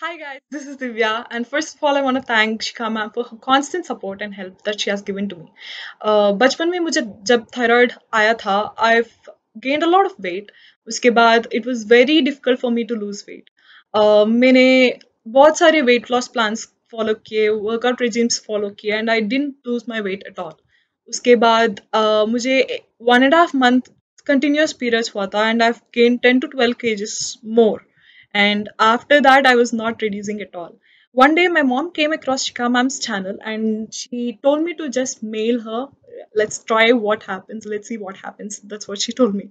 Hi guys, this is Divya and first of all I want to thank Shikama for her constant support and help that she has given to me. Uh, when I was I've gained a lot of weight. उसके बाद it was very difficult for me to lose weight. Uh, मैंने बहुत सारे weight loss plans follow किए, workout regimes follow किए and I didn't lose my weight at all. उसके बाद uh, मुझे one and a half month continuous period, हुआ था and I've gained 10 to 12 kg more. And after that, I was not reducing at all. One day, my mom came across Shikha Mam's channel and she told me to just mail her. Let's try what happens. Let's see what happens. That's what she told me.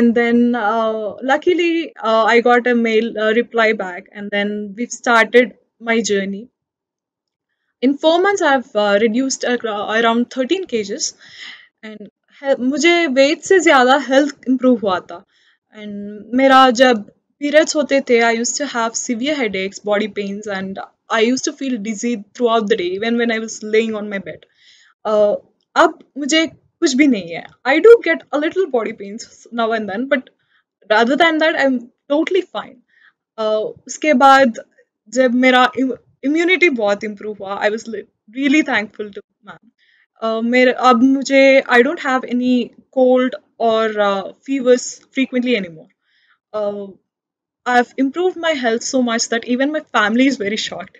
And then, uh, luckily, uh, I got a mail uh, reply back. And then we've started my journey. In four months, I've uh, reduced uh, around 13 kgs. And मुझे weight से ज़्यादा health improve हुआ था and मेरा जब होते थे I use to have have headaches body pains and I use to feel dizzy throughout the day when when I was laying on my bed अब मुझे कुछ भी नहीं है I do get a little body pains now and then but rather than that I am totally fine उसके बाद जब मेरा इम्यूनिटी बहुत इम्प्रूव हुआ I was really thankful to ma'am मेरे अब मुझे I don't have any cold और fevers frequently any more I've improved my health so much that even my family is very shocked.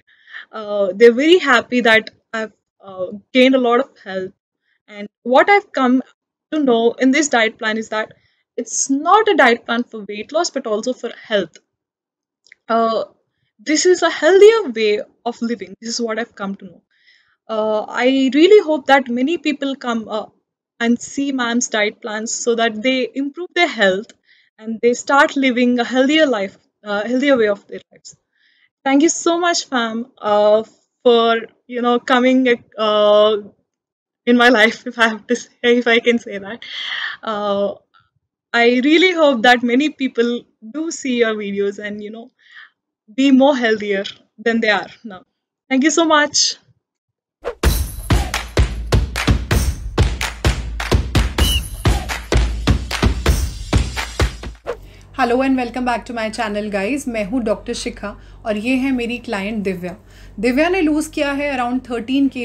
Uh, they're very happy that I've uh, gained a lot of health. And what I've come to know in this diet plan is that it's not a diet plan for weight loss, but also for health. Uh, this is a healthier way of living. This is what I've come to know. Uh, I really hope that many people come and see MAM's diet plans so that they improve their health and they start living a healthier life, uh, healthier way of their lives. Thank you so much, fam, uh, for you know coming uh, in my life, if I have to say, if I can say that. Uh, I really hope that many people do see your videos and you know be more healthier than they are now. Thank you so much. Hello and welcome back to my channel guys मैं हूँ doctor शिखा और ये है मेरी client Divya Divya ने loose किया है around thirteen के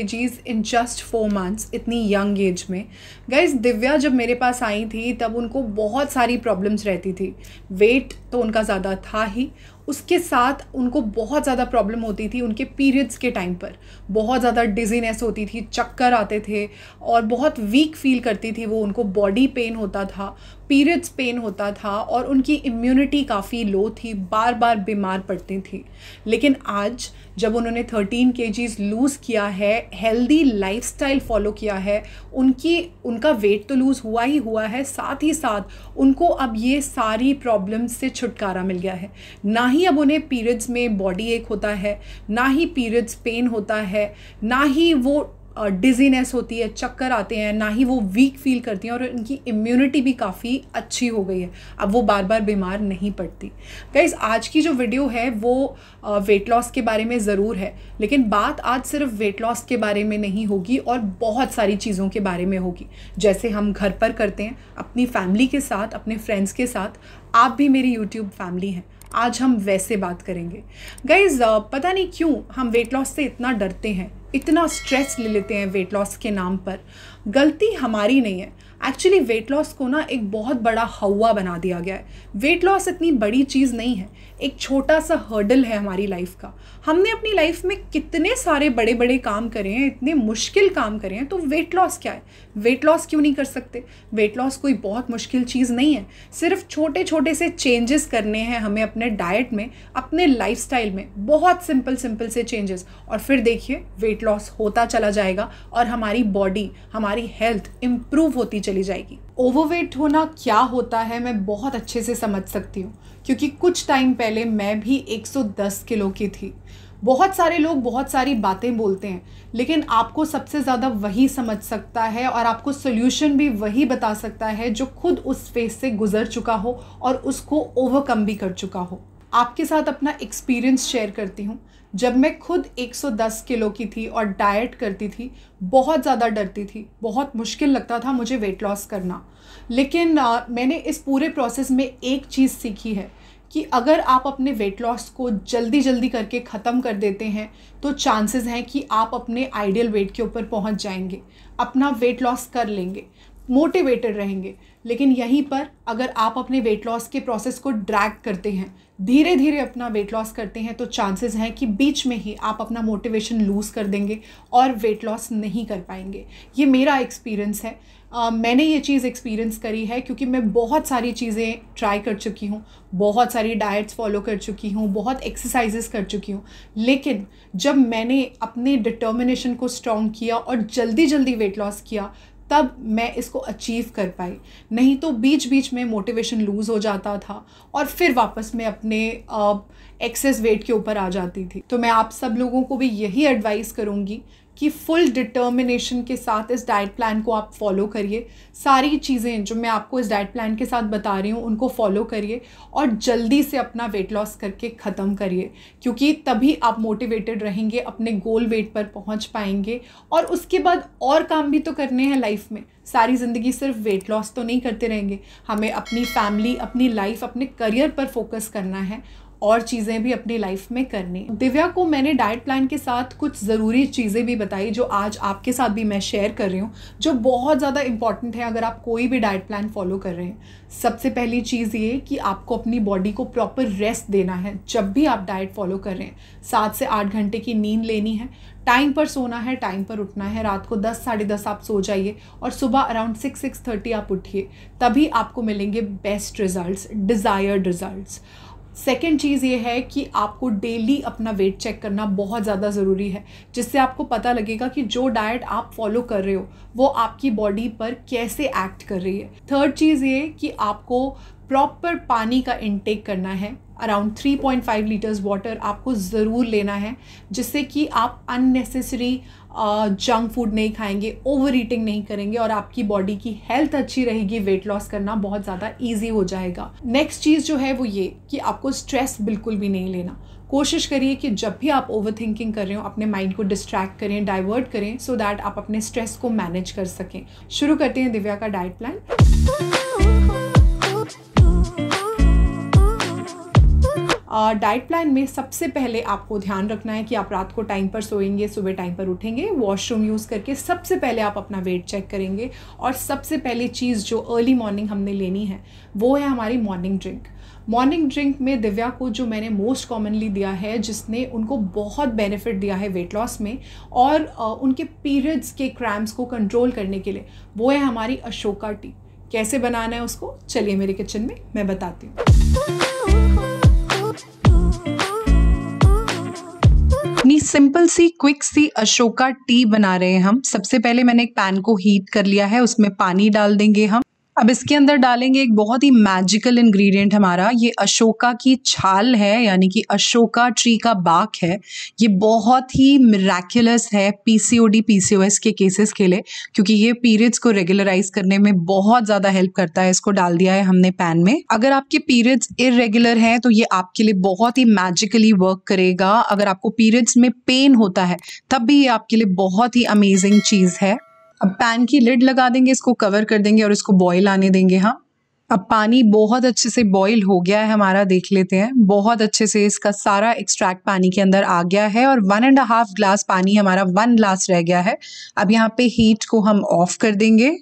इन जस्ट फोर मंथ्स इतनी यंग एज में गाइस दिव्या जब मेरे पास आई थी तब उनको बहुत सारी प्रॉब्लम्स रहती थी वेट तो उनका ज़्यादा था ही उसके साथ उनको बहुत ज़्यादा प्रॉब्लम होती थी उनके पीरियड्स के टाइम पर बहुत ज़्यादा डिजीनेस होती थी चक्कर आते थे और बहुत वीक फील करती थी वो उनको बॉडी पेन होता था पीरियड्स पेन होता था और उनकी इम्यूनिटी काफ़ी लो थी बार बार बीमार पड़ती थी लेकिन आज जब उन्होंने थर्टीन के लूज़ किया है हेल्दी लाइफ फॉलो किया है उनकी उनका वेट तो लूज़ हुआ ही हुआ है साथ ही साथ उनको अब ये सारी प्रॉब्लम्स से छुटकारा मिल गया है ना ही अब उन्हें पीरियड्स में बॉडी एक होता है ना ही पीरियड्स पेन होता है ना ही वो डिजीनेस होती है चक्कर आते हैं ना ही वो वीक फील करती हैं और उनकी इम्यूनिटी भी काफ़ी अच्छी हो गई है अब वो बार बार बीमार नहीं पड़ती गाइज आज की जो वीडियो है वो वेट लॉस के बारे में ज़रूर है लेकिन बात आज सिर्फ वेट लॉस के बारे में नहीं होगी और बहुत सारी चीज़ों के बारे में होगी जैसे हम घर पर करते हैं अपनी फैमिली के साथ अपने फ्रेंड्स के साथ आप भी मेरी यूट्यूब फैमिली हैं आज हम वैसे बात करेंगे गाइज uh, पता नहीं क्यों हम वेट लॉस से इतना डरते हैं इतना स्ट्रेस ले लेते हैं वेट लॉस के नाम पर गलती हमारी नहीं है एक्चुअली वेट लॉस को ना एक बहुत बड़ा हवा बना दिया गया है वेट लॉस इतनी बड़ी चीज़ नहीं है एक छोटा सा हर्डल है हमारी लाइफ का हमने अपनी लाइफ में कितने सारे बड़े बड़े काम करे हैं इतने मुश्किल काम करे हैं तो वेट लॉस क्या है वेट लॉस क्यों नहीं कर सकते वेट लॉस कोई बहुत मुश्किल चीज़ नहीं है सिर्फ छोटे छोटे से चेंजेस करने हैं हमें अपने डाइट में अपने लाइफ में बहुत सिंपल सिंपल से चेंजेस और फिर देखिए वेट लॉस होता चला जाएगा और हमारी बॉडी हमारी हेल्थ इम्प्रूव होती चली जाएगी ओवरवेट होना क्या होता है मैं बहुत अच्छे से समझ सकती हूँ क्योंकि कुछ टाइम पहले मैं भी 110 किलो की थी बहुत सारे लोग बहुत सारी बातें बोलते हैं लेकिन आपको सबसे ज़्यादा वही समझ सकता है और आपको सोल्यूशन भी वही बता सकता है जो खुद उस फेस से गुजर चुका हो और उसको ओवरकम भी कर चुका हो आपके साथ अपना एक्सपीरियंस शेयर करती हूँ जब मैं खुद 110 किलो की थी और डाइट करती थी बहुत ज़्यादा डरती थी बहुत मुश्किल लगता था मुझे वेट लॉस करना लेकिन आ, मैंने इस पूरे प्रोसेस में एक चीज़ सीखी है कि अगर आप अपने वेट लॉस को जल्दी जल्दी करके ख़त्म कर देते हैं तो चांसेस हैं कि आप अपने आइडियल वेट के ऊपर पहुंच जाएंगे अपना वेट लॉस कर लेंगे मोटिवेटेड रहेंगे लेकिन यहीं पर अगर आप अपने वेट लॉस के प्रोसेस को ड्रैग करते हैं धीरे धीरे अपना वेट लॉस करते हैं तो चांसेस हैं कि बीच में ही आप अपना मोटिवेशन लूज़ कर देंगे और वेट लॉस नहीं कर पाएंगे ये मेरा एक्सपीरियंस है Uh, मैंने ये चीज़ एक्सपीरियंस करी है क्योंकि मैं बहुत सारी चीज़ें ट्राई कर चुकी हूँ बहुत सारी डाइट्स फॉलो कर चुकी हूँ बहुत एक्सरसाइजेस कर चुकी हूँ लेकिन जब मैंने अपने डिटर्मिनेशन को स्ट्रॉन्ग किया और जल्दी जल्दी वेट लॉस किया तब मैं इसको अचीव कर पाई नहीं तो बीच बीच में मोटिवेशन लूज़ हो जाता था और फिर वापस मैं अपने एक्सेस वेट के ऊपर आ जाती थी तो मैं आप सब लोगों को भी यही एडवाइस करूँगी कि फुल डिटर्मिनेशन के साथ इस डाइट प्लान को आप फॉलो करिए सारी चीज़ें जो मैं आपको इस डाइट प्लान के साथ बता रही हूँ उनको फॉलो करिए और जल्दी से अपना वेट लॉस करके ख़त्म करिए क्योंकि तभी आप मोटिवेटेड रहेंगे अपने गोल वेट पर पहुँच पाएंगे और उसके बाद और काम भी तो करने हैं लाइफ में सारी ज़िंदगी सिर्फ वेट लॉस तो नहीं करते रहेंगे हमें अपनी फैमिली अपनी लाइफ अपने करियर पर फोकस करना है और चीज़ें भी अपनी लाइफ में करनी दिव्या को मैंने डाइट प्लान के साथ कुछ ज़रूरी चीज़ें भी बताई जो आज आपके साथ भी मैं शेयर कर रही हूँ जो बहुत ज़्यादा इंपॉर्टेंट है अगर आप कोई भी डाइट प्लान फॉलो कर रहे हैं सबसे पहली चीज़ ये कि आपको अपनी बॉडी को प्रॉपर रेस्ट देना है जब भी आप डाइट फॉलो कर रहे हैं सात से आठ घंटे की नींद लेनी है टाइम पर सोना है टाइम पर उठना है रात को दस साढ़े दस आप सो जाइए और सुबह अराउंड सिक्स सिक्स थर्टी आप उठिए तभी आपको मिलेंगे best results desired results second चीज़ ये है कि आपको डेली अपना वेट चेक करना बहुत ज़्यादा ज़रूरी है जिससे आपको पता लगेगा कि जो डाइट आप फॉलो कर रहे हो वो आपकी बॉडी पर कैसे एक्ट कर रही है थर्ड चीज़ ये कि आपको प्रॉपर पानी का इनटेक करना है अराउंड 3.5 लीटर्स वाटर आपको ज़रूर लेना है जिससे कि आप अननेसेसरी जंक फूड नहीं खाएंगे ओवर ईटिंग नहीं करेंगे और आपकी बॉडी की हेल्थ अच्छी रहेगी वेट लॉस करना बहुत ज़्यादा ईजी हो जाएगा नेक्स्ट चीज़ जो है वो ये कि आपको स्ट्रेस बिल्कुल भी नहीं लेना कोशिश करिए कि जब भी आप ओवर थिंकिंग कर रहे हो अपने माइंड को डिस्ट्रैक्ट करें डाइवर्ट करें सो so दैट आप अपने स्ट्रेस को मैनेज कर सकें शुरू करते हैं दिव्या का डाइट प्लान डाइट प्लान में सबसे पहले आपको ध्यान रखना है कि आप रात को टाइम पर सोएंगे सुबह टाइम पर उठेंगे वॉशरूम यूज़ करके सबसे पहले आप अपना वेट चेक करेंगे और सबसे पहली चीज़ जो अर्ली मॉर्निंग हमने लेनी है वो है हमारी मॉर्निंग ड्रिंक मॉर्निंग ड्रिंक में दिव्या को जो मैंने मोस्ट कॉमनली दिया है जिसने उनको बहुत बेनिफिट दिया है वेट लॉस में और उनके पीरियड्स के क्रैम्स को कंट्रोल करने के लिए वो है हमारी अशोका टी कैसे बनाना है उसको चलिए मेरे किचन में मैं बताती हूँ सिंपल सी क्विक सी अशोका टी बना रहे हैं हम सबसे पहले मैंने एक पैन को हीट कर लिया है उसमें पानी डाल देंगे हम अब इसके अंदर डालेंगे एक बहुत ही मैजिकल इंग्रेडिएंट हमारा ये अशोका की छाल है यानी कि अशोका ट्री का बाक है ये बहुत ही मिराकुलस है पीसीओडी पीसीओएस के केसेस के लिए क्योंकि ये पीरियड्स को रेगुलराइज करने में बहुत ज़्यादा हेल्प करता है इसको डाल दिया है हमने पैन में अगर आपके पीरियड्स इरेगुलर हैं तो ये आपके लिए बहुत ही मैजिकली वर्क करेगा अगर आपको पीरियड्स में पेन होता है तब भी ये आपके लिए बहुत ही अमेजिंग चीज़ है अब पैन की लिड लगा देंगे इसको कवर कर देंगे और इसको बॉईल आने देंगे हम अब पानी बहुत अच्छे से बॉईल हो गया है हमारा देख लेते हैं बहुत अच्छे से इसका सारा एक्सट्रैक्ट पानी के अंदर आ गया है और वन एंड हाफ ग्लास पानी हमारा वन ग्लास रह गया है अब यहाँ पे हीट को हम ऑफ कर देंगे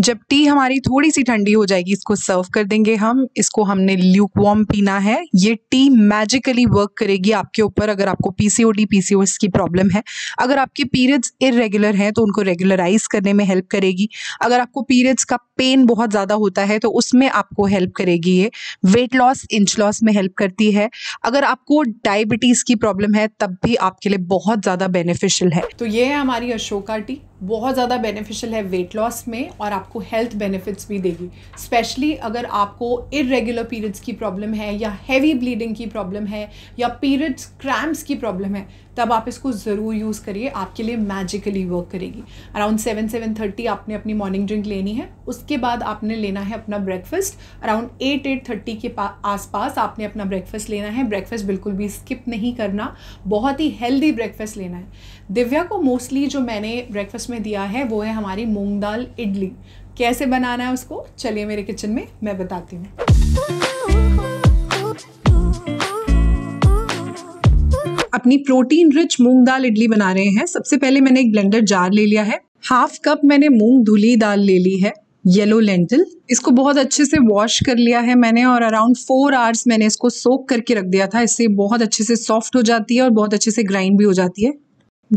जब टी हमारी थोड़ी सी ठंडी हो जाएगी इसको सर्व कर देंगे हम इसको हमने ल्यूक वॉर्म पीना है ये टी मैजिकली वर्क करेगी आपके ऊपर अगर आपको पीसीओडी पीसीओएस की प्रॉब्लम है अगर आपके पीरियड्स इरेगुलर हैं तो उनको रेगुलराइज करने में हेल्प करेगी अगर आपको पीरियड्स का पेन बहुत ज़्यादा होता है तो उसमें आपको हेल्प करेगी ये वेट लॉस इंच लॉस में हेल्प करती है अगर आपको डायबिटीज़ की प्रॉब्लम है तब भी आपके लिए बहुत ज़्यादा बेनिफिशियल है तो ये है हमारी अशोका टी बहुत ज़्यादा बेनिफिशियल है वेट लॉस में और आपको हेल्थ बेनिफिट्स भी देगी स्पेशली अगर आपको इरेगुलर पीरियड्स की प्रॉब्लम है या हैवी ब्लीडिंग की प्रॉब्लम है या पीरियड्स क्रैम्प्स की प्रॉब्लम है तब आप इसको ज़रूर यूज़ करिए आपके लिए मैजिकली वर्क करेगी अराउंड सेवन सेवन थर्टी आपने अपनी मॉर्निंग ड्रिंक लेनी है उसके बाद आपने लेना है अपना breakfast around eight eight thirty के आसपास आपने अपना ब्रेकफास्ट लेना है ब्रेकफास्ट बिल्कुल भी स्किप नहीं करना बहुत ही हेल्दी ब्रेकफास्ट लेना है दिव्या को मोस्टली जो मैंने ब्रेकफास्ट में दिया है वो है हमारी मूंग दाल इडली कैसे बनाना है उसको चलिए मेरे किचन में मैं बताती हूँ अपनी प्रोटीन रिच मूंग दाल इडली बना रहे हैं सबसे पहले मैंने एक ब्लेंडर जार ले लिया है हाफ कप मैंने मूंग धुली दाल ले ली है येलो लेंटल इसको बहुत अच्छे से वॉश कर लिया है मैंने और अराउंड फोर आवर्स मैंने इसको सोक करके रख दिया था इससे बहुत अच्छे से सॉफ्ट हो जाती है और बहुत अच्छे से ग्राइंड भी हो जाती है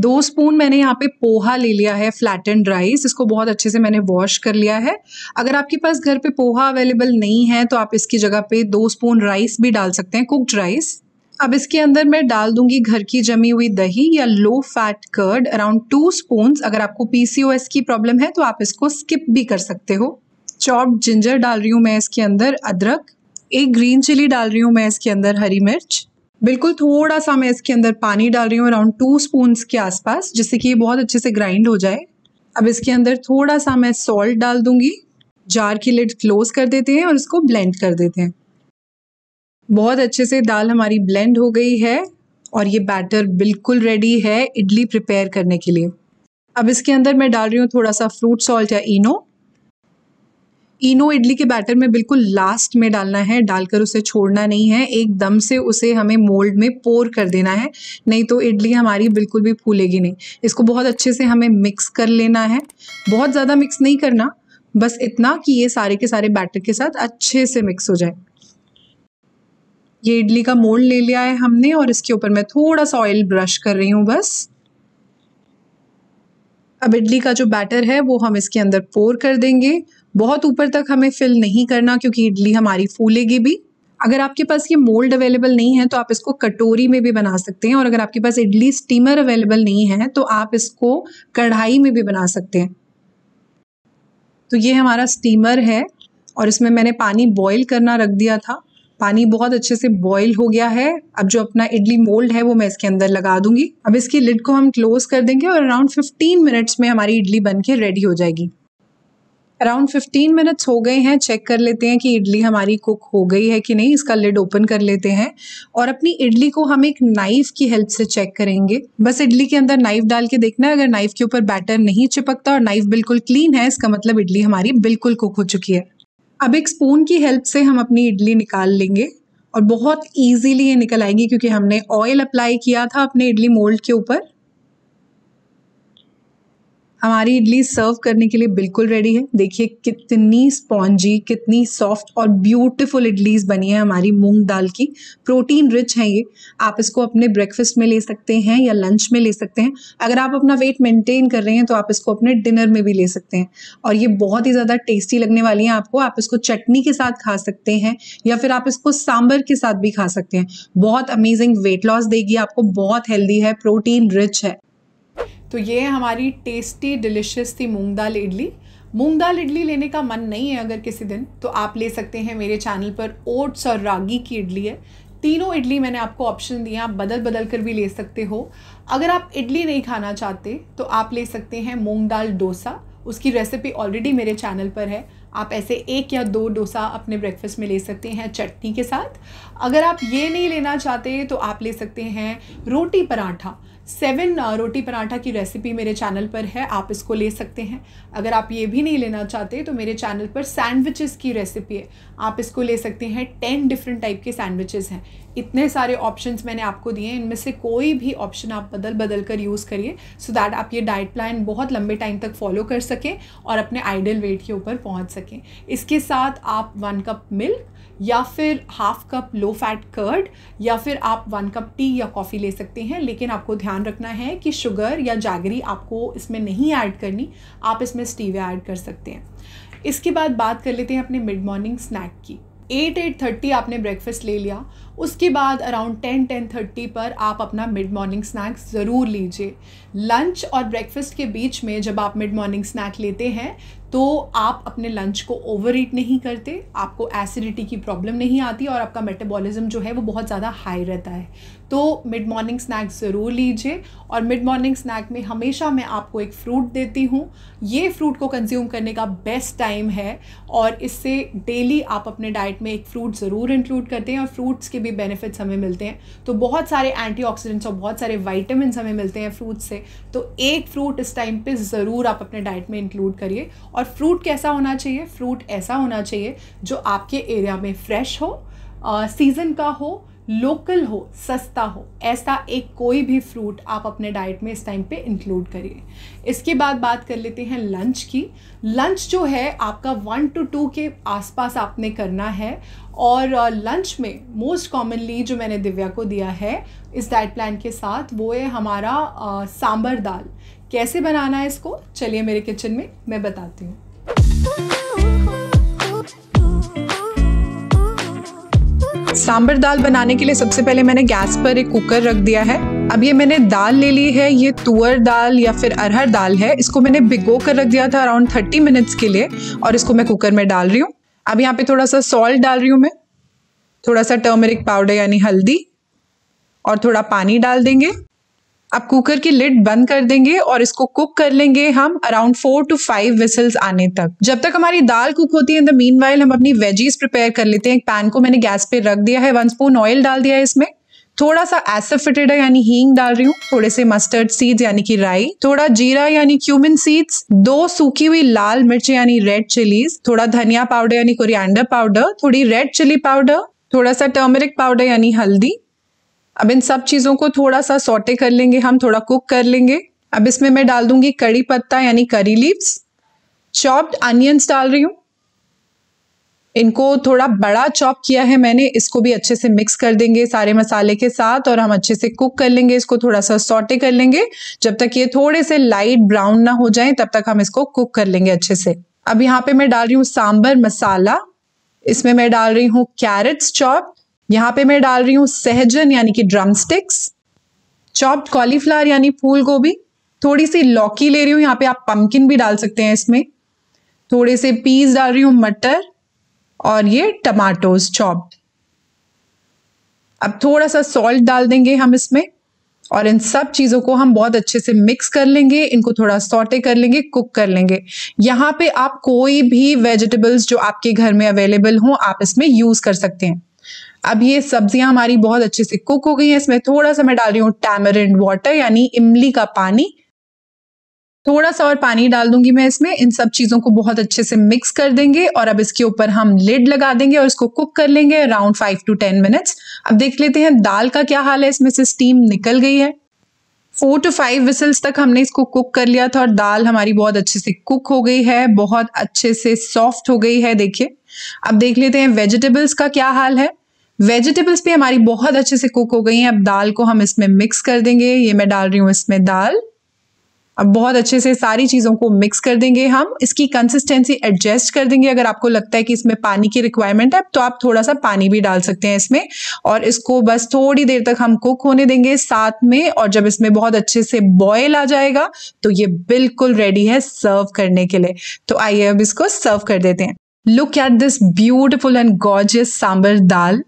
दो स्पून मैंने यहाँ पे पोहा ले लिया है फ्लैट राइस इसको बहुत अच्छे से मैंने वॉश कर लिया है अगर आपके पास घर पे पोहा अवेलेबल नहीं है तो आप इसकी जगह पे दो स्पून राइस भी डाल सकते हैं कुक्ड राइस अब इसके अंदर मैं डाल दूंगी घर की जमी हुई दही या low fat curd around two spoon अगर आपको पीसीओएस की प्रॉब्लम है तो आप इसको स्किप भी कर सकते हो चॉप्ड जिंजर डाल रही हूँ मैं इसके अंदर अदरक एक ग्रीन चिली डाल रही हूँ मैं इसके अंदर हरी मिर्च बिल्कुल थोड़ा सा मैं इसके अंदर पानी डाल रही हूँ अराउंड टू स्पून के आसपास जिससे कि ये बहुत अच्छे से ग्राइंड हो जाए अब इसके अंदर थोड़ा सा मैं सॉल्ट डाल दूंगी जार की लिड क्लोज कर देते हैं और इसको ब्लेंड कर देते हैं बहुत अच्छे से दाल हमारी ब्लेंड हो गई है और ये बैटर बिल्कुल रेडी है इडली प्रिपेयर करने के लिए अब इसके अंदर मैं डाल रही हूँ थोड़ा सा फ्रूट सॉल्ट या इनो इनो इडली के बैटर में बिल्कुल लास्ट में डालना है डालकर उसे छोड़ना नहीं है एकदम से उसे हमें मोल्ड में पोर कर देना है नहीं तो इडली हमारी बिल्कुल भी फूलेगी नहीं इसको बहुत अच्छे से हमें मिक्स कर लेना है बहुत ज़्यादा मिक्स नहीं करना बस इतना कि ये सारे के सारे बैटर के साथ अच्छे से मिक्स हो जाए ये इडली का मोल्ड ले लिया है हमने और इसके ऊपर मैं थोड़ा सा ऑयल ब्रश कर रही हूँ बस अब इडली का जो बैटर है वो हम इसके अंदर पोर कर देंगे बहुत ऊपर तक हमें फिल नहीं करना क्योंकि इडली हमारी फूलेगी भी अगर आपके पास ये मोल्ड अवेलेबल नहीं है तो आप इसको कटोरी में भी बना सकते हैं और अगर आपके पास इडली स्टीमर अवेलेबल नहीं है तो आप इसको कढ़ाई में भी बना सकते हैं तो ये हमारा स्टीमर है और इसमें मैंने पानी बॉईल करना रख दिया था पानी बहुत अच्छे से बॉईल हो गया है अब जो अपना इडली मोल्ड है वो मैं इसके अंदर लगा दूंगी अब इसकी लिड को हम क्लोज कर देंगे और अराउंड 15 मिनट्स में हमारी इडली बन के रेडी हो जाएगी अराउंड 15 मिनट्स हो गए हैं चेक कर लेते हैं कि इडली हमारी कुक हो गई है कि नहीं इसका लिड ओपन कर लेते हैं और अपनी इडली को हम एक नाइफ़ की हेल्प से चेक करेंगे बस इडली के अंदर नाइफ़ डाल के देखना है अगर नाइफ़ के ऊपर बैटर नहीं चिपकता और नाइफ़ बिल्कुल क्लीन है इसका मतलब इडली हमारी बिल्कुल कुक हो चुकी है अब एक स्पून की हेल्प से हम अपनी इडली निकाल लेंगे और बहुत इजीली ये निकल आएगी क्योंकि हमने ऑयल अप्लाई किया था अपने इडली मोल्ड के ऊपर हमारी इडली सर्व करने के लिए बिल्कुल रेडी है देखिए कितनी स्पॉन्जी कितनी सॉफ्ट और ब्यूटीफुल इडलीज बनी है हमारी मूंग दाल की प्रोटीन रिच है ये आप इसको अपने ब्रेकफास्ट में ले सकते हैं या लंच में ले सकते हैं अगर आप अपना वेट मेंटेन कर रहे हैं तो आप इसको अपने डिनर में भी ले सकते हैं और ये बहुत ही ज़्यादा टेस्टी लगने वाली है आपको आप इसको चटनी के साथ खा सकते हैं या फिर आप इसको सांबर के साथ भी खा सकते हैं बहुत अमेजिंग वेट लॉस देगी आपको बहुत हेल्दी है प्रोटीन रिच है तो ये हमारी टेस्टी डिलिशियस थी मूंग दाल इडली मूंग दाल इडली लेने का मन नहीं है अगर किसी दिन तो आप ले सकते हैं मेरे चैनल पर ओट्स और रागी की इडली है तीनों इडली मैंने आपको ऑप्शन दिए आप बदल बदल कर भी ले सकते हो अगर आप इडली नहीं खाना चाहते तो आप ले सकते हैं मूंग दाल डोसा उसकी रेसिपी ऑलरेडी मेरे चैनल पर है आप ऐसे एक या दो डोसा अपने ब्रेकफास्ट में ले सकते हैं चटनी के साथ अगर आप ये नहीं लेना चाहते तो आप ले सकते हैं रोटी पराठा सेवन रोटी पराठा की रेसिपी मेरे चैनल पर है आप इसको ले सकते हैं अगर आप ये भी नहीं लेना चाहते तो मेरे चैनल पर सैंडविचेस की रेसिपी है आप इसको ले सकते हैं टेन डिफरेंट टाइप के सैंडविचेस हैं इतने सारे ऑप्शंस मैंने आपको दिए हैं इनमें से कोई भी ऑप्शन आप बदल बदल कर यूज़ करिए सो दैट आप ये डाइट प्लान बहुत लंबे टाइम तक फॉलो कर सकें और अपने आइडल वेट के ऊपर पहुँच सकें इसके साथ आप वन कप मिल्क या फिर half cup low fat curd या फिर आप वन कप टी या कॉफ़ी ले सकते हैं लेकिन आपको ध्यान रखना है कि शुगर या जागरी आपको इसमें नहीं ऐड करनी आप इसमें स्टीवे ऐड कर सकते हैं इसके बाद बात कर लेते हैं अपने मिड मॉर्निंग स्नैक की एट एट थर्टी आपने ब्रेकफास्ट ले लिया उसके बाद अराउंड टेन टेन थर्टी पर आप अपना मिड मॉर्निंग स्नैक ज़रूर लीजिए लंच और ब्रेकफास्ट के बीच में जब आप मिड मॉर्निंग स्नैक लेते हैं तो आप अपने लंच को ओवर ईट नहीं करते आपको एसिडिटी की प्रॉब्लम नहीं आती और आपका मेटाबॉलिज्म जो है वो बहुत ज़्यादा हाई रहता है तो मिड मॉर्निंग स्नैक ज़रूर लीजिए और मिड मॉर्निंग स्नैक में हमेशा मैं आपको एक फ्रूट देती हूँ ये फ्रूट को कंज्यूम करने का बेस्ट टाइम है और इससे डेली आप अपने डाइट में एक फ्रूट ज़रूर इंक्लूड करते हैं और फ्रूट्स के भी बेनिफिट्स हमें मिलते हैं तो बहुत सारे एंटी और बहुत सारे वाइटमिन हमें मिलते हैं फ्रूट्स से तो एक फ्रूट इस टाइम पर ज़रूर आप अपने डाइट में इंक्लूड करिए और फ्रूट कैसा होना चाहिए फ्रूट ऐसा होना चाहिए जो आपके एरिया में फ्रेश हो सीज़न का हो लोकल हो सस्ता हो ऐसा एक कोई भी फ्रूट आप अपने डाइट में इस टाइम पे इंक्लूड करिए इसके बाद बात कर लेते हैं लंच की लंच जो है आपका वन टू टू के आसपास आपने करना है और लंच में मोस्ट कॉमनली जो मैंने दिव्या को दिया है इस डाइट प्लान के साथ वो है हमारा सांभर दाल कैसे बनाना है इसको चलिए मेरे किचन में मैं बताती हूँ सांबर दाल बनाने के लिए सबसे पहले मैंने गैस पर एक कुकर रख दिया है अब ये मैंने दाल ले ली है ये तुअर दाल या फिर अरहर दाल है इसको मैंने भिगो कर रख दिया था अराउंड थर्टी मिनट्स के लिए और इसको मैं कुकर में डाल रही हूँ अब यहाँ पे थोड़ा सा सॉल्ट डाल रही हूँ मैं थोड़ा सा टर्मरिक पाउडर यानी हल्दी और थोड़ा पानी डाल देंगे अब कुकर की लिड बंद कर देंगे और इसको कुक कर लेंगे हम around four to five whistles आने तक जब तक हमारी दाल कुक होती है इन द मीन हम अपनी वेजीज प्रिपेयर कर लेते हैं एक पैन को मैंने गैस पे रख दिया है वन स्पून ऑयल डाल दिया है इसमें थोड़ा सा एसिफिटेड है यानी हींग डाल रही हूँ थोड़े से मस्टर्ड सीड्स यानी कि राई थोड़ा जीरा यानी क्यूमिन सीड्स दो सूखी हुई लाल मिर्च यानी रेड चिलीज थोड़ा धनिया पाउडर यानी कोरिएंडर पाउडर थोड़ी रेड चिली पाउडर थोड़ा सा टर्मरिक पाउडर यानी हल्दी अब इन सब चीज़ों को थोड़ा सा सोटे कर लेंगे हम थोड़ा कुक कर लेंगे अब इसमें मैं डाल दूंगी कड़ी पत्ता यानी करी लीव्स चॉप्ड अनियंस डाल रही हूँ इनको थोड़ा बड़ा चॉप किया है मैंने इसको भी अच्छे से मिक्स कर देंगे सारे मसाले के साथ और हम अच्छे से कुक कर लेंगे इसको थोड़ा सा सोटे कर लेंगे जब तक ये थोड़े से लाइट ब्राउन ना हो जाए तब तक हम इसको कुक कर लेंगे अच्छे से अब यहाँ पे मैं डाल रही हूँ सांबर मसाला इसमें मैं डाल रही हूँ कैरेट्स चॉप यहाँ पे मैं डाल रही हूँ सहजन यानी कि ड्रम स्टिक्स चॉप्ड कॉलीफ्लावर यानी फूल गोभी थोड़ी सी लौकी ले रही हूँ यहाँ पे आप पम्पकिन भी डाल सकते हैं इसमें थोड़े से पीस डाल रही हूँ मटर और ये टमाटोज चॉप्ड अब थोड़ा सा सॉल्ट डाल देंगे हम इसमें और इन सब चीज़ों को हम बहुत अच्छे से मिक्स कर लेंगे इनको थोड़ा सॉटे कर लेंगे कुक कर लेंगे यहाँ पे आप कोई भी वेजिटेबल्स जो आपके घर में अवेलेबल हो आप इसमें यूज़ कर सकते हैं अब ये सब्जियां हमारी बहुत अच्छे से कुक हो गई हैं इसमें थोड़ा सा मैं डाल रही हूँ टैमरिंड वाटर यानी इमली का पानी थोड़ा सा और पानी डाल दूंगी मैं इसमें इन सब चीज़ों को बहुत अच्छे से मिक्स कर देंगे और अब इसके ऊपर हम लिड लगा देंगे और इसको कुक कर लेंगे around five to ten minutes अब देख लेते हैं दाल का क्या हाल है इसमें से स्टीम निकल गई है फोर टू फाइव विसल्स तक हमने इसको कुक कर लिया था और दाल हमारी बहुत अच्छे से कुक हो गई है बहुत अच्छे से सॉफ्ट हो गई है देखिए अब देख लेते हैं वेजिटेबल्स का क्या हाल है वेजिटेबल्स भी हमारी बहुत अच्छे से कुक हो गई हैं अब दाल को हम इसमें मिक्स कर देंगे ये मैं डाल रही हूँ इसमें दाल अब बहुत अच्छे से सारी चीज़ों को मिक्स कर देंगे हम इसकी कंसिस्टेंसी एडजस्ट कर देंगे अगर आपको लगता है कि इसमें पानी की रिक्वायरमेंट है तो आप थोड़ा सा पानी भी डाल सकते हैं इसमें और इसको बस थोड़ी देर तक हम कुक होने देंगे साथ में और जब इसमें बहुत अच्छे से बॉयल आ जाएगा तो ये बिल्कुल रेडी है सर्व करने के लिए तो आइए अब इसको सर्व कर देते हैं look at this beautiful and gorgeous sambar दाल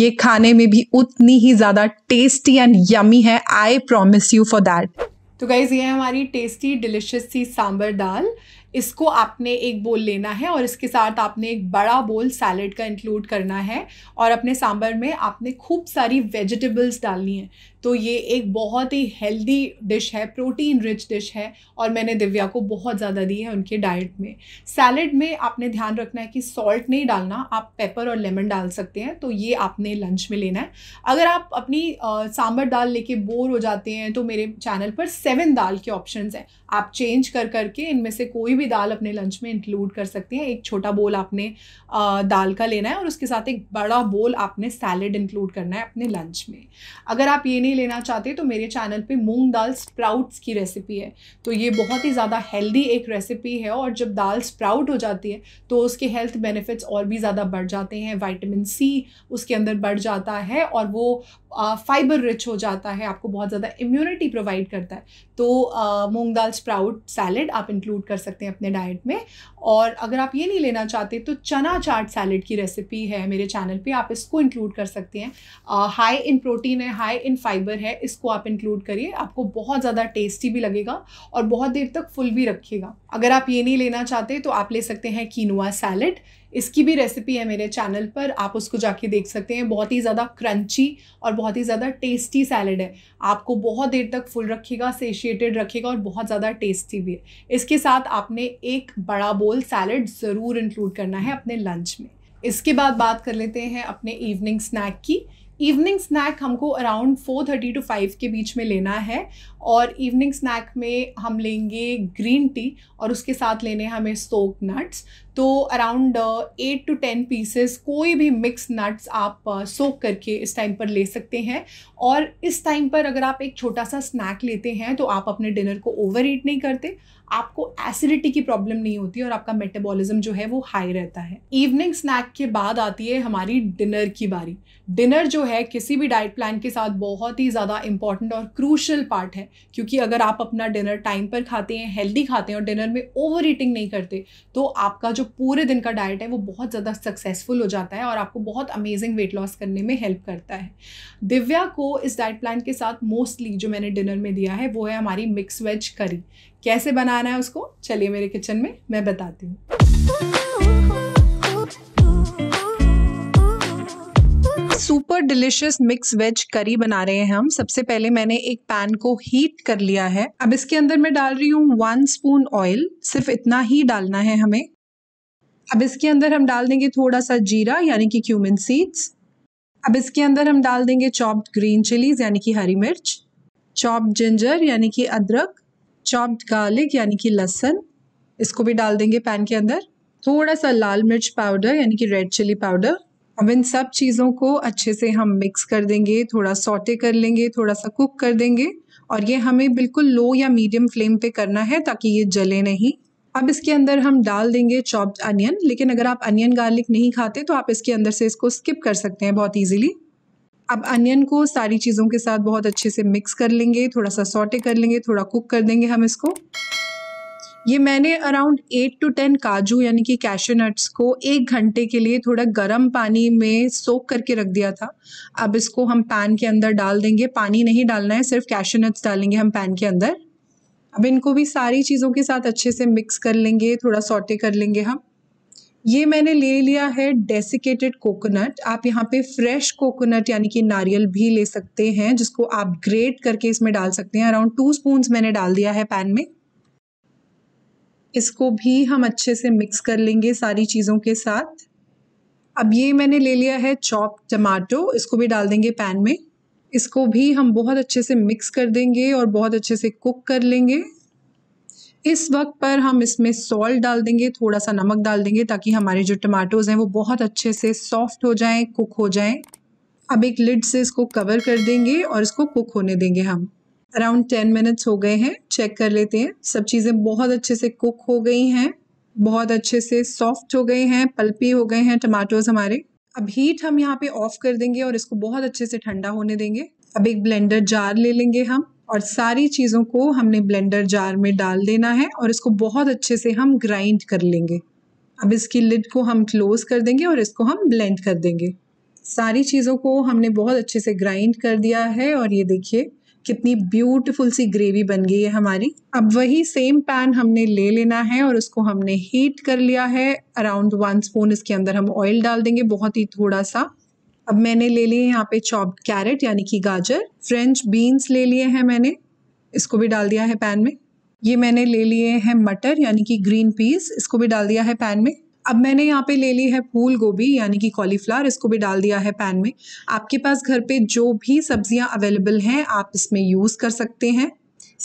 ये खाने में भी उतनी ही ज़्यादा टेस्टी एंड यमी है I promise you for that तो गाइज़ ये है हमारी टेस्टी डिलिशियस सी सांबर दाल इसको आपने एक बोल लेना है और इसके साथ आपने एक बड़ा बोल सैलड का इंक्लूड करना है और अपने सांबर में आपने खूब सारी वेजिटेबल्स डालनी है तो ये एक बहुत ही हेल्दी डिश है प्रोटीन रिच डिश है और मैंने दिव्या को बहुत ज़्यादा दी है उनके डाइट में सैलड में आपने ध्यान रखना है कि सॉल्ट नहीं डालना आप पेपर और लेमन डाल सकते हैं तो ये आपने लंच में लेना है अगर आप अपनी सांभर दाल लेके बोर हो जाते हैं तो मेरे चैनल पर सेवन दाल के ऑप्शन हैं आप चेंज कर करके इनमें से कोई भी दाल अपने लंच में इंक्लूड कर सकते हैं एक छोटा बोल आपने दाल का लेना है और उसके साथ एक बड़ा बोल आपने सैलड इंक्लूड करना है अपने लंच में अगर आप ये नहीं लेना चाहते तो मेरे चैनल पे मूंग दाल स्प्राउट्स की रेसिपी है तो ये बहुत ही ज़्यादा हेल्दी एक रेसिपी है और जब दाल स्प्राउट हो जाती है तो उसके हेल्थ बेनिफिट्स और भी ज़्यादा बढ़ जाते हैं वाइटमिन सी उसके अंदर बढ़ जाता है और वो फाइबर रिच हो जाता है आपको बहुत ज़्यादा इम्यूनिटी प्रोवाइड करता है तो मूंग दाल स्प्राउट सैलड आप इंक्लूड कर सकते हैं अपने डाइट में और अगर आप ये नहीं लेना चाहते तो चना चाट सैलड की रेसिपी है मेरे चैनल पे आप इसको इंक्लूड कर सकते हैं हाई इन प्रोटीन है हाई इन फाइबर है इसको आप इंक्लूड करिए आपको बहुत ज़्यादा टेस्टी भी लगेगा और बहुत देर तक फुल भी रखिएगा अगर आप ये नहीं लेना चाहते तो आप ले सकते हैं कीनुआ सैलड इसकी भी रेसिपी है मेरे चैनल पर आप उसको जाके देख सकते हैं बहुत ही ज़्यादा क्रंची और बहुत ही ज़्यादा टेस्टी सैलड है आपको बहुत देर तक फुल रखेगा सेशिएटेड रखेगा और बहुत ज़्यादा टेस्टी भी है इसके साथ आपने एक बड़ा बोल सैलड ज़रूर इंक्लूड करना है अपने लंच में इसके बाद बात कर लेते हैं अपने इवनिंग स्नैक की इवनिंग स्नैक हमको around four thirty to five के बीच में लेना है और इवनिंग स्नैक में हम लेंगे ग्रीन टी और उसके साथ लेने हमें सोक नट्स तो around eight to ten pieces कोई भी मिक्स नट्स आप सोक uh, करके इस टाइम पर ले सकते हैं और इस टाइम पर अगर आप एक छोटा सा स्नैक लेते हैं तो आप अपने डिनर को ओवर ईट नहीं करते आपको एसिडिटी की प्रॉब्लम नहीं होती और आपका मेटाबॉलिज्म जो है वो हाई रहता है इवनिंग स्नैक के बाद आती है हमारी डिनर की बारी डिनर जो है किसी भी डाइट प्लान के साथ बहुत ही ज़्यादा इंपॉर्टेंट और क्रूशल पार्ट है क्योंकि अगर आप अपना डिनर टाइम पर खाते हैं हेल्दी खाते हैं और डिनर में ओवर ईटिंग नहीं करते तो आपका जो पूरे दिन का डाइट है वो बहुत ज़्यादा सक्सेसफुल हो जाता है और आपको बहुत अमेजिंग वेट लॉस करने में हेल्प करता है दिव्या को इस डाइट प्लान के साथ मोस्टली जो मैंने डिनर में दिया है वो है हमारी मिक्स वेज करी कैसे बनाना है उसको चलिए मेरे किचन में मैं बताती हूँ सुपर डिलिशियस मिक्स वेज करी बना रहे हैं हम सबसे पहले मैंने एक पैन को हीट कर लिया है अब इसके अंदर मैं डाल रही हूँ वन स्पून ऑयल सिर्फ इतना ही डालना है हमें अब इसके अंदर हम डाल देंगे थोड़ा सा जीरा यानी कि क्यूमिन सीड्स अब इसके अंदर हम डाल देंगे चॉप्ड ग्रीन चिलीज यानी कि हरी मिर्च चॉप्ड जिंजर यानी कि अदरक चॉप्ड गार्लिक यानी कि लहसन इसको भी डाल देंगे पैन के अंदर थोड़ा सा लाल मिर्च पाउडर यानी कि रेड चिली पाउडर अब इन सब चीज़ों को अच्छे से हम मिक्स कर देंगे थोड़ा सॉटे कर लेंगे थोड़ा सा कुक कर देंगे और ये हमें बिल्कुल लो या मीडियम फ्लेम पे करना है ताकि ये जले नहीं अब इसके अंदर हम डाल देंगे चॉप्ड अनियन लेकिन अगर आप अनियन गार्लिक नहीं खाते तो आप इसके अंदर से इसको स्किप कर सकते हैं बहुत ईजिली अब अनियन को सारी चीज़ों के साथ बहुत अच्छे से मिक्स कर लेंगे थोड़ा सा सोटे कर लेंगे थोड़ा कुक कर देंगे हम इसको ये मैंने अराउंड एट टू टेन काजू यानी कि कैशू नट्स को एक घंटे के लिए थोड़ा गर्म पानी में सोक करके रख दिया था अब इसको हम पैन के अंदर डाल देंगे पानी नहीं डालना है सिर्फ कैशू नट्स डालेंगे हम पैन के अंदर अब इनको भी सारी चीज़ों के साथ अच्छे से मिक्स कर लेंगे थोड़ा सॉटे कर लेंगे हम ये मैंने ले लिया है डेसिकेटेड कोकोनट आप यहाँ पे फ्रेश कोकोनट यानी कि नारियल भी ले सकते हैं जिसको आप ग्रेट करके इसमें डाल सकते हैं अराउंड टू स्पून मैंने डाल दिया है पैन में इसको भी हम अच्छे से मिक्स कर लेंगे सारी चीज़ों के साथ अब ये मैंने ले लिया है चॉप टमाटो इसको भी डाल देंगे पैन में इसको भी हम बहुत अच्छे से मिक्स कर देंगे और बहुत अच्छे से कुक कर लेंगे इस वक्त पर हम इसमें सॉल्ट डाल देंगे थोड़ा सा नमक डाल देंगे ताकि हमारे जो टमाटोज़ हैं वो बहुत अच्छे से सॉफ्ट हो जाएं कुक हो जाएं अब एक लिड से इसको कवर कर देंगे और इसको कुक होने देंगे हम अराउंड टेन मिनट्स हो गए हैं चेक कर लेते हैं सब चीज़ें बहुत अच्छे से कुक हो गई हैं बहुत अच्छे से सॉफ्ट हो गए हैं पल्पी हो गए हैं टमाटोज़ हमारे अब हीट हम यहाँ पे ऑफ कर देंगे और इसको बहुत अच्छे से ठंडा होने देंगे अब एक ब्लेंडर जार ले लेंगे हम और सारी चीज़ों को हमने ब्लेंडर जार में डाल देना है और इसको बहुत अच्छे से हम ग्राइंड कर लेंगे अब इसकी लिड को हम क्लोज़ कर देंगे और इसको हम ब्लेंड कर देंगे सारी चीज़ों को हमने बहुत अच्छे से ग्राइंड कर दिया है और ये देखिए कितनी ब्यूटीफुल सी ग्रेवी बन गई है हमारी अब वही सेम पैन हमने ले लेना है और उसको हमने हीट कर लिया है अराउंड वन स्पून इसके अंदर हम ऑयल डाल देंगे बहुत ही थोड़ा सा अब मैंने ले लिए यहाँ पे चॉप्ड कैरेट यानी कि गाजर फ्रेंच बीन्स ले लिए हैं मैंने इसको भी डाल दिया है पैन में ये मैंने ले लिए हैं मटर यानी कि ग्रीन पीस इसको भी डाल दिया है पैन में अब मैंने यहाँ पे ले ली है फूल गोभी यानी कि कॉलीफ्लावर इसको भी डाल दिया है पैन में आपके पास घर पे जो भी सब्जियाँ अवेलेबल हैं आप इसमें यूज़ कर सकते हैं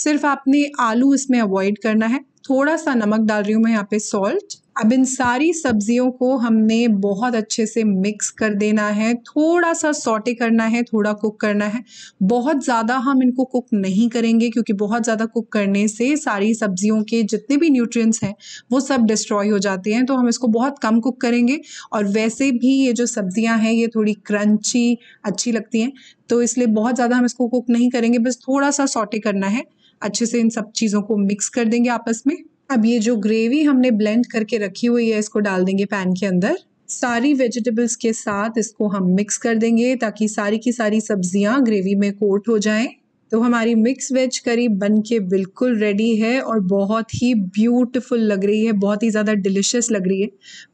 सिर्फ आपने आलू इसमें अवॉइड करना है थोड़ा सा नमक डाल रही हूँ मैं यहाँ पे सॉल्ट अब इन सारी सब्जियों को हमने बहुत अच्छे से मिक्स कर देना है थोड़ा सा सॉटे करना है थोड़ा कुक करना है बहुत ज़्यादा हम इनको कुक नहीं करेंगे क्योंकि बहुत ज़्यादा कुक करने से सारी सब्जियों के जितने भी न्यूट्रिएंट्स हैं वो सब डिस्ट्रॉय हो जाते हैं तो हम इसको बहुत कम कुक करेंगे और वैसे भी ये जो सब्जियाँ हैं ये थोड़ी क्रंची अच्छी लगती हैं तो इसलिए बहुत ज़्यादा हम इसको कुक नहीं करेंगे बस थोड़ा सा सॉटे करना है अच्छे से इन सब चीज़ों को मिक्स कर देंगे आपस में अब ये जो ग्रेवी हमने ब्लेंड करके रखी हुई है इसको डाल देंगे पैन के अंदर सारी वेजिटेबल्स के साथ इसको हम मिक्स कर देंगे ताकि सारी की सारी सब्जियां ग्रेवी में कोट हो जाएं तो हमारी मिक्स वेज करी बन के बिल्कुल रेडी है और बहुत ही ब्यूटीफुल लग रही है बहुत ही ज़्यादा डिलिशियस लग रही है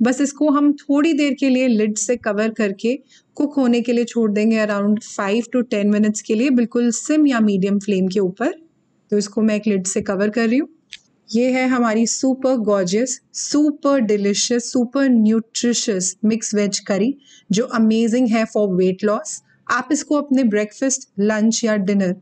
बस इसको हम थोड़ी देर के लिए लिड से कवर करके कुक होने के लिए छोड़ देंगे around five to ten minutes के लिए बिल्कुल सिम या मीडियम फ्लेम के ऊपर तो इसको मैं एक लिड से कवर कर रही हूँ ये है हमारी super gorgeous super delicious super nutritious mix veg curry जो अमेजिंग है फॉर वेट लॉस आप इसको अपने ब्रेकफास्ट लंच या डिनर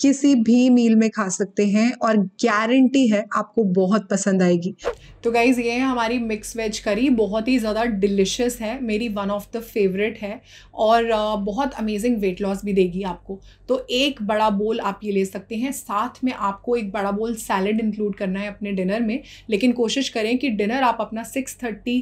किसी भी मील में खा सकते हैं और गारंटी है आपको बहुत पसंद आएगी तो गाइज़ ये है हमारी मिक्स वेज करी बहुत ही ज़्यादा डिलिशियस है मेरी वन ऑफ द फेवरेट है और बहुत अमेजिंग वेट लॉस भी देगी आपको तो एक बड़ा बोल आप ये ले सकते हैं साथ में आपको एक बड़ा बोल सैलड इंक्लूड करना है अपने डिनर में लेकिन कोशिश करें कि डिनर आप अपना सिक्स थर्टी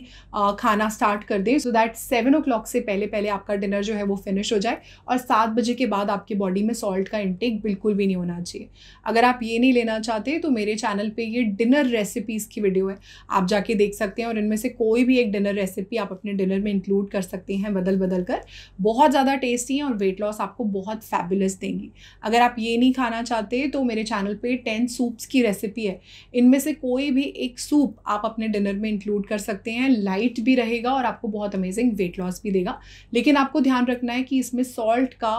खाना स्टार्ट कर दें so that seven o'clock से पहले पहले आपका डिनर जो है वो फिनिश हो जाए और सात बजे के बाद आपकी बॉडी में सॉल्ट का इंटेक बिल्कुल भी नहीं होना चाहिए अगर आप ये नहीं लेना चाहते तो मेरे चैनल पर ये डिनर रेसिपीज़ की वीडियो है आप जाके देख सकते हैं और इनमें से कोई भी एक डिनर रेसिपी आप अपने डिनर में इंक्लूड कर सकते हैं बदल बदल कर बहुत ज़्यादा टेस्टी हैं और वेट लॉस आपको बहुत फैबुलस देंगी अगर आप ये नहीं खाना चाहते तो मेरे चैनल पर टेन सूप्स की रेसिपी है इनमें से कोई भी एक सूप आप अपने डिनर में इंक्लूड कर सकते हैं लाइट भी रहेगा और आपको बहुत अमेजिंग वेट लॉस भी देगा लेकिन आपको ध्यान रखना है कि इसमें सॉल्ट का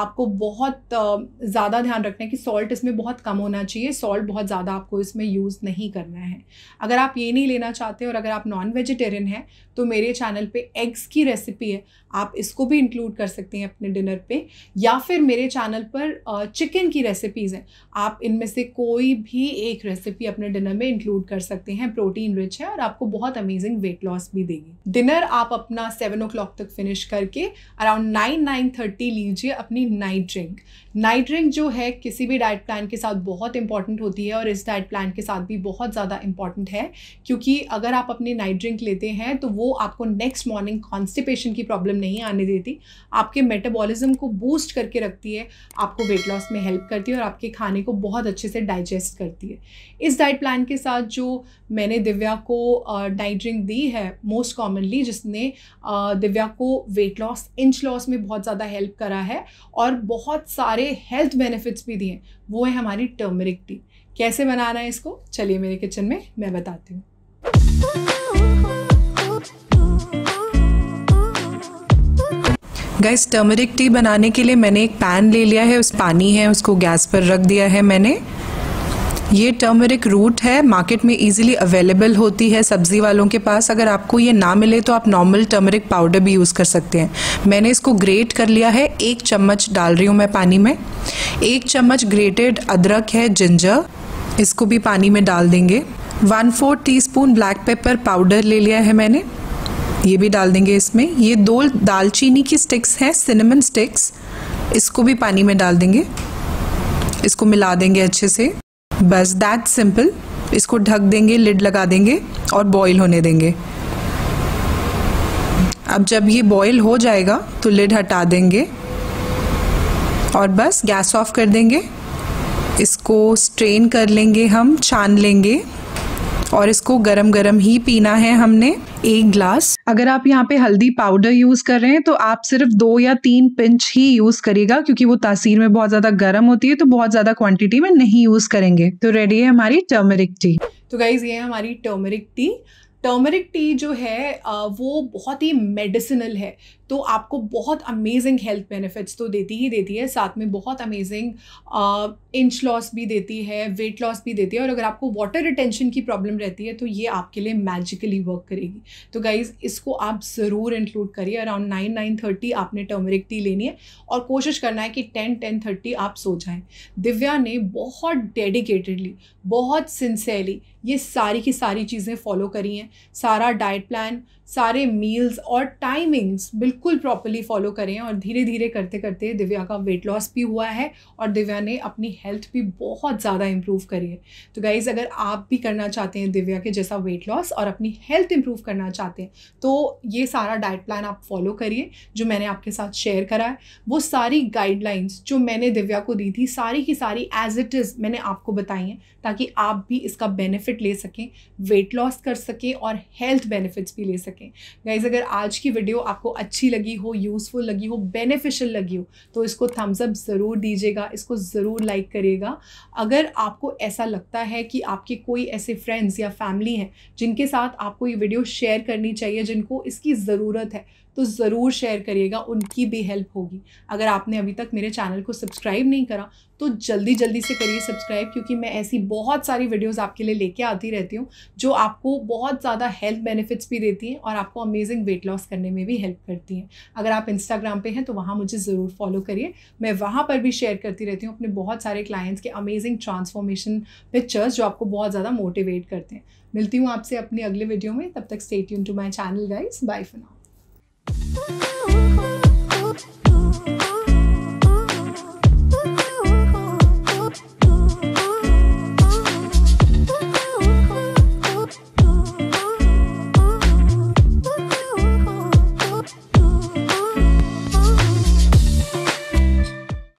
आपको बहुत ज़्यादा ध्यान रखना है कि सॉल्ट इसमें बहुत कम होना चाहिए सॉल्ट बहुत ज़्यादा आपको इसमें यूज़ नहीं करना है अगर आप आप ये नहीं लेना चाहते और अगर आप नॉन वेजिटेरियन हैं तो मेरे चैनल पे एग्स की रेसिपी है आप इसको भी इंक्लूड कर सकते हैं अपने डिनर पे या फिर मेरे चैनल पर चिकन की रेसिपीज़ हैं आप इनमें से कोई भी एक रेसिपी अपने डिनर में इंक्लूड कर सकते हैं प्रोटीन रिच है और आपको बहुत अमेजिंग वेट लॉस भी देगी डिनर आप अपना सेवन ओ तक फिनिश करके अराउंड नाइन नाइन थर्टी लीजिए अपनी नाइट ड्रिंक नाइट ड्रिंक जो है किसी भी डाइट प्लान के साथ बहुत इंपॉर्टेंट होती है और इस डाइट प्लान के साथ भी बहुत ज़्यादा इंपॉर्टेंट है क्योंकि अगर आप अपनी नाइट ड्रिंक लेते हैं तो वो आपको नेक्स्ट मॉर्निंग कॉन्स्टिपेशन की प्रॉब्लम नहीं आने देती आपके मेटाबॉलिज्म को बूस्ट करके रखती है आपको वेट लॉस में हेल्प करती है और आपके खाने को बहुत अच्छे से डाइजेस्ट करती है इस डाइट प्लान के साथ जो मैंने दिव्या को डाइट ड्रिंक दी है मोस्ट कॉमनली जिसने दिव्या को वेट लॉस इंच लॉस में बहुत ज़्यादा हेल्प करा है और बहुत सारे हेल्थ बेनिफिट्स भी दिए वो है हमारी टर्मरिक टी कैसे बनाना है इसको चलिए मेरे किचन में मैं बताती हूँ गाइस टर्मरिक टी बनाने के लिए मैंने एक पैन ले लिया है उस पानी है उसको गैस पर रख दिया है मैंने ये टर्मरिक रूट है मार्केट में इजीली अवेलेबल होती है सब्ज़ी वालों के पास अगर आपको ये ना मिले तो आप नॉर्मल टर्मरिक पाउडर भी यूज़ कर सकते हैं मैंने इसको ग्रेट कर लिया है एक चम्मच डाल रही हूँ मैं पानी में एक चम्मच ग्रेटेड अदरक है जिंजर इसको भी पानी में डाल देंगे one fourth black pepper powder ले लिया है मैंने ये भी डाल देंगे इसमें ये दो दालचीनी की स्टिक्स हैं सिनेमन स्टिक्स इसको भी पानी में डाल देंगे इसको मिला देंगे अच्छे से बस दैट सिंपल इसको ढक देंगे लिड लगा देंगे और बॉईल होने देंगे अब जब ये बॉईल हो जाएगा तो लिड हटा देंगे और बस गैस ऑफ कर देंगे इसको स्ट्रेन कर लेंगे हम छान लेंगे और इसको गरम गरम ही पीना है हमने एक ग्लास अगर आप यहाँ पे हल्दी पाउडर यूज़ कर रहे हैं तो आप सिर्फ दो या तीन पिंच ही यूज़ करिएगा क्योंकि वो तासीर में बहुत ज़्यादा गर्म होती है तो बहुत ज़्यादा क्वांटिटी में नहीं यूज़ करेंगे तो रेडी है हमारी टर्मरिक टी तो गाइज़ ये है हमारी टर्मरिक टी टर्मरिक टी जो है वो बहुत ही मेडिसिनल है तो आपको बहुत अमेजिंग हेल्थ बेनिफिट्स तो देती ही देती है साथ में बहुत अमेजिंग इंच लॉस भी देती है वेट लॉस भी देती है और अगर आपको वाटर रिटेंशन की प्रॉब्लम रहती है तो ये आपके लिए मैजिकली वर्क करेगी तो गाइज़ इसको आप ज़रूर इंक्लूड करिए अराउंड नाइन नाइन थर्टी आपने टर्मरिक टी लेनी है और कोशिश करना है कि टेन टेन थर्टी आप सो जाएँ दिव्या ने बहुत डेडिकेटेडली बहुत सिंसेरली ये सारी की सारी चीज़ें फॉलो करी हैं सारा डाइट प्लान सारे मील्स और टाइमिंग्स बिल्कुल प्रॉपरली फॉलो करें और धीरे धीरे करते करते दिव्या का वेट लॉस भी हुआ है और दिव्या ने अपनी हेल्थ भी बहुत ज़्यादा इम्प्रूव करी है तो गाइज़ अगर आप भी करना चाहते हैं दिव्या के जैसा वेट लॉस और अपनी हेल्थ इम्प्रूव करना चाहते हैं तो ये सारा डाइट प्लान आप फॉलो करिए जो मैंने आपके साथ शेयर करा है वो सारी गाइडलाइंस जो मैंने दिव्या को दी थी सारी की सारी एज इट इज़ मैंने आपको बताई हैं ताकि आप भी इसका बेनिफिट ले सकें वेट लॉस कर सकें और हेल्थ बेनिफिट्स भी ले सकें सकें गाइज अगर आज की वीडियो आपको अच्छी लगी हो यूज़फुल लगी हो बेनिफिशियल लगी हो तो इसको थम्सअप ज़रूर दीजिएगा इसको ज़रूर लाइक करिएगा अगर आपको ऐसा लगता है कि आपके कोई ऐसे फ्रेंड्स या फैमिली हैं जिनके साथ आपको ये वीडियो शेयर करनी चाहिए जिनको इसकी ज़रूरत है तो ज़रूर शेयर करिएगा उनकी भी हेल्प होगी अगर आपने अभी तक मेरे चैनल को सब्सक्राइब नहीं करा तो जल्दी जल्दी से करिए सब्सक्राइब क्योंकि मैं ऐसी बहुत सारी वीडियोस आपके लिए लेके आती रहती हूँ जो आपको बहुत ज़्यादा हेल्थ बेनिफिट्स भी देती हैं और आपको अमेजिंग वेट लॉस करने में भी हेल्प करती हैं अगर आप इंस्टाग्राम पर हैं तो वहाँ मुझे ज़रूर फॉलो करिए मैं वहाँ पर भी शेयर करती रहती हूँ अपने बहुत सारे क्लाइंट्स के अमेजिंग ट्रांसफॉर्मेशन पिक्चर्स जो आपको बहुत ज़्यादा मोटिवेट करते हैं मिलती हूँ आपसे अपनी अगले वीडियो में तब तक स्टेट यून to my channel guys bye for now Ooh, ooh, ooh,